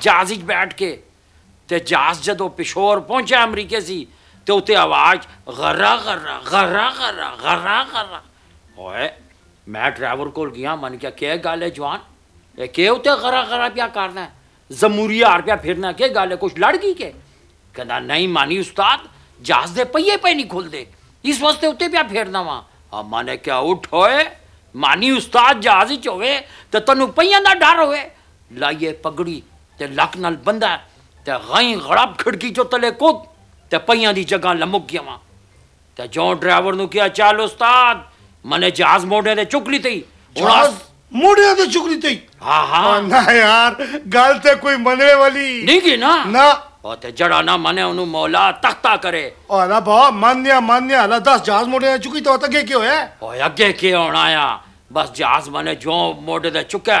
جہاز بیٹھ کے تے جہاز جدو پشور پہنچا امریکہ سی تے اتنے آواز گرا گرا گرا گرا گرا ہوئے میں ڈرائیور کو گیا من کیا کہ کہ گل ہے جوان جمہوری ہار پیا پھرنا کہ گل ہے کچھ لڑ گئی کہ نہیں مانی استاد جہاز دے پہیے پہ نہیں نہیں دے اس واسطے اتنے پیا پھیرنا وا ہاں، من کیا اٹھ ہوئے مانی استاد جہاز ہی چوے تو تو پہن کا ڈر ہوئے لائیے پگڑی تے لک نال بندا تے غائیں غڑب کھڑکی چو تلے کود تے پیاں دی جگہ لمک گیا ماں تے جو ڈرائیور نو کیا چال استاد منے جہاز موڑے دے چک لی تئی جہاز موڑے دے چک لی تئی ہاں ہاں نہ یار گل تے کوئی منوے والی نہیں کی نا نہ او تے جڑا نہ منے انو مولا تختہ کرے او نا با منیا منیا اللہ دس جہاز موڑے دے چکی تو اگے کی ہویا او اگے کی ہونا یا بس جہاز منے جو موڑے دے چکے